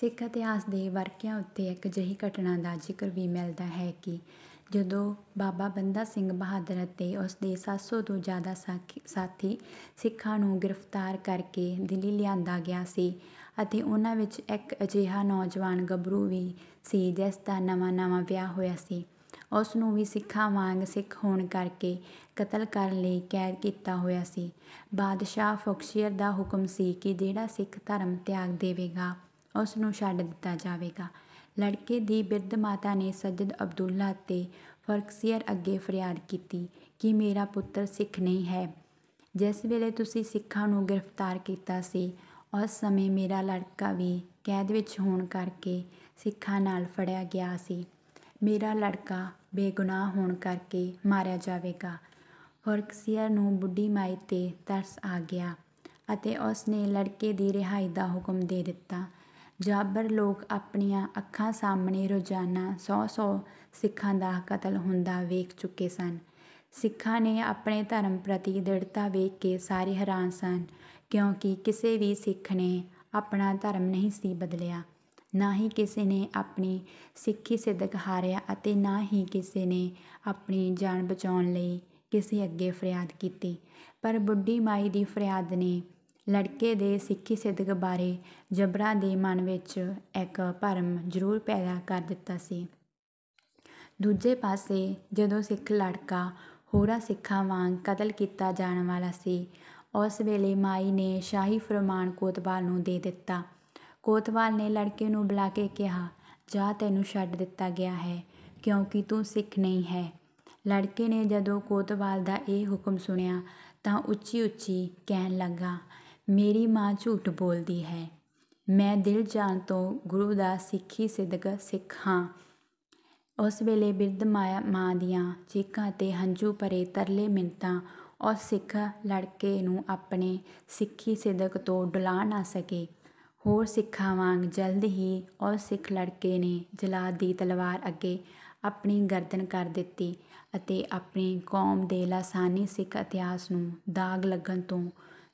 ਸਿੱਖ ਇਤਿਹਾਸ ਦੇ ਵਰਕਿਆਂ ਉੱਤੇ ਇੱਕ ਅਜਿਹੀ ਘਟਨਾ ਦਾ ਜ਼ਿਕਰ ਵੀ ਮਿਲਦਾ ਹੈ ਕਿ ਜਦੋਂ ਬਾਬਾ ਬੰਦਾ ਸਿੰਘ ਬਹਾਦਰ ਅਤੇ ਉਸ ਦੇ 700 ਤੋਂ ਜ਼ਿਆਦਾ ਸਾਥੀ ਸਿੱਖਾਂ ਨੂੰ ਗ੍ਰਿਫਤਾਰ ਕਰਕੇ ਦਿੱਲੀ ਲਿਆਂਦਾ ਗਿਆ ਸੀ ਅਤੇ ਉਹਨਾਂ ਵਿੱਚ ਇੱਕ ਅਜਿਹਾ ਨੌਜਵਾਨ ਗੱਭਰੂ ਵੀ ਸੀ ਜਿਸ ਦਾ ਨਵਾਂ ਨਵਾਂ ਵਿਆਹ ਹੋਇਆ ਸੀ ਉਸ ਨੂੰ ਵੀ ਸਿੱਖਾਂ ਵਾਂਗ ਸਿੱਖ ਹੋਣ ਕਰਕੇ ਕਤਲ ਕਰਨ ਲਈ ਕੈਦ ਕੀਤਾ ਹੋਇਆ ਸੀ ਬਾਦਸ਼ਾਹ ਫਕਸ਼ੀਰ ਦਾ ਹੁਕਮ ਸੀ ਕਿ ਜਿਹੜਾ ਸਿੱਖ ਧਰਮ ਤਿਆਗ ਦੇਵੇਗਾ ਉਸ ਨੂੰ ਛੱਡ ਦਿੱਤਾ ਜਾਵੇਗਾ ਲੜਕੇ ਦੀ ਬਿਰਧ ਮਾਤਾ ਨੇ ਸੱਜਦ ਅਬਦੁੱਲਾ ਤੇ ਫਰਕਸੀਅਰ ਅੱਗੇ ਫਰਿਆਦ ਕੀਤੀ ਕਿ ਮੇਰਾ ਪੁੱਤਰ ਸਿੱਖ ਨਹੀਂ ਹੈ ਜਿਸ ਵੇਲੇ ਤੁਸੀਂ ਸਿੱਖਾਂ ਨੂੰ ਗ੍ਰਿਫਤਾਰ ਕੀਤਾ ਸੀ ਉਸ ਸਮੇਂ ਮੇਰਾ ਲੜਕਾ ਵੀ ਕੈਦ ਵਿੱਚ ਹੋਣ ਕਰਕੇ ਸਿੱਖਾਂ ਨਾਲ ਫੜਿਆ ਗਿਆ ਸੀ ਮੇਰਾ ਲੜਕਾ ਬੇਗੁਨਾਹ ਹੋਣ ਕਰਕੇ ਮਾਰਿਆ ਜਾਵੇਗਾ ਫਰਕਸੀਅਰ ਨੂੰ ਬੁੱਢੀ ਮਾਈ ਤੇ ਤਰਸ ਆ ਗਿਆ ਅਤੇ ਉਸ ਨੇ ਲੜਕੇ ਦੀ ਰਿਹਾਈ ਦਾ ਹੁਕਮ ਦੇ ਦਿੱਤਾ ਜਾਬਰ ਲੋਕ ਆਪਣੀਆਂ ਅੱਖਾਂ ਸਾਹਮਣੇ ਰੋਜ਼ਾਨਾ ਸੌ ਸੌ ਸਿੱਖਾਂ ਦਾ ਕਤਲ ਹੁੰਦਾ ਵੇਖ ਚੁੱਕੇ ਸਨ ਸਿੱਖਾਂ ਨੇ ਆਪਣੇ ਧਰਮ ਪ੍ਰਤੀ ਦ੍ਰਿੜਤਾ ਵੇਖ ਕੇ ਸਾਰੇ ਹੈਰਾਨ ਸਨ ਕਿਉਂਕਿ ਕਿਸੇ ਵੀ ਸਿੱਖ ਨੇ ਆਪਣਾ ਧਰਮ ਨਹੀਂ ਸੀ ਬਦਲਿਆ ਨਾ ਹੀ ਕਿਸੇ ਨੇ ਆਪਣੀ ਸਿੱਖੀ ਸਿੱਧਕ ਹਾਰਿਆ ਅਤੇ ਨਾ ਹੀ ਕਿਸੇ ਨੇ ਆਪਣੀ ਜਾਨ ਬਚਾਉਣ ਲਈ ਕਿਸੇ ਅੱਗੇ ਫਰਿਆਦ ਕੀਤੀ ਪਰ ਬੁੱਢੀ ਮਾਈ ਦੀ ਫਰਿਆਦ ਨੇ ਲੜਕੇ ਦੇ ਸਿੱਖੀ ਸਿੱਧਕ ਬਾਰੇ ਜਬਰਾ ਦੇ ਮਨ ਵਿੱਚ ਇੱਕ ਭਰਮ ਜ਼ਰੂਰ ਪੈਦਾ ਕਰ ਦਿੱਤਾ ਸੀ ਦੂਜੇ ਪਾਸੇ ਜਦੋਂ ਸਿੱਖ ਲੜਕਾ ਹੋਰਾਂ ਸਿੱਖਾਂ ਵਾਂਗ ਕਤਲ ਕੀਤਾ ਜਾਣ ਵਾਲਾ ਸੀ ਉਸ ਵੇਲੇ ਮਾਈ ਨੇ ਸ਼ਾਹੀ ਫਰਮਾਨ ਕੋਤਵਾਲ ਨੂੰ ਦੇ ਦਿੱਤਾ ਕੋਤਵਾਲ ਨੇ ਲੜਕੇ ਨੂੰ ਬੁਲਾ ਕੇ ਕਿਹਾ ਜਾ ਤੈਨੂੰ ਛੱਡ ਦਿੱਤਾ ਗਿਆ ਹੈ ਕਿਉਂਕਿ ਤੂੰ ਸਿੱਖ ਨਹੀਂ ਹੈ ਲੜਕੇ ਨੇ ਜਦੋਂ ਕੋਤਵਾਲ ਦਾ ਇਹ ਹੁਕਮ ਸੁਣਿਆ ਤਾਂ ਉੱਚੀ ਉੱਚੀ ਕਹਿਣ ਲੱਗਾ ਮੇਰੀ ਮਾਂ ਝੂਠ ਬੋਲਦੀ ਹੈ ਮੈਂ ਦਿਲ ਜਾਨ ਤੋਂ ਗੁਰੂ ਦਾ ਸਿੱਖੀ ਸਿੱਧਕ ਸਿੱਖਾਂ ਉਸ ਵੇਲੇ ਬਿਰਧ ਮਾਇਆ ਮਾਂ ਦੀਆਂ ਚੀਕਾਂ ਤੇ ਹੰਝੂ ਪਰੇ ਤਰਲੇ ਮਿੰਤਾਂ ਉਹ ਸਿੱਖ ਲੜਕੇ ਨੂੰ ਆਪਣੇ ਸਿੱਖੀ ਸਿੱਧਕ ਤੋਂ ਡੁਲਾ ਨਾ ਸਕੇ ਹੋਰ ਸਿੱਖਾਂ ਵਾਂਗ ਜਲਦ ਹੀ ਉਹ ਸਿੱਖ ਲੜਕੇ ਨੇ ਜਲਾਦ ਦੀ ਤਲਵਾਰ ਅੱਗੇ ਆਪਣੀ ਗਰਦਨ ਕਰ ਦਿੱਤੀ ਅਤੇ ਆਪਣੀ ਕੌਮ ਦੇ ਲਾਸਾਨੀ ਸਿੱਖ ਇਤਿਹਾਸ ਨੂੰ ਦਾਗ ਲੱਗਣ ਤੋਂ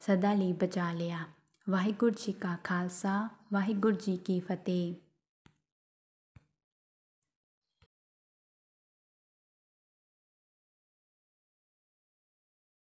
ਸਦਾ ਲਈ ਬਚਾ ਲਿਆ ਵਾਹਿਗੁਰੂ ਜੀ ਕਾ ਖਾਲਸਾ ਵਾਹਿਗੁਰੂ ਜੀ ਕੀ ਫਤਿਹ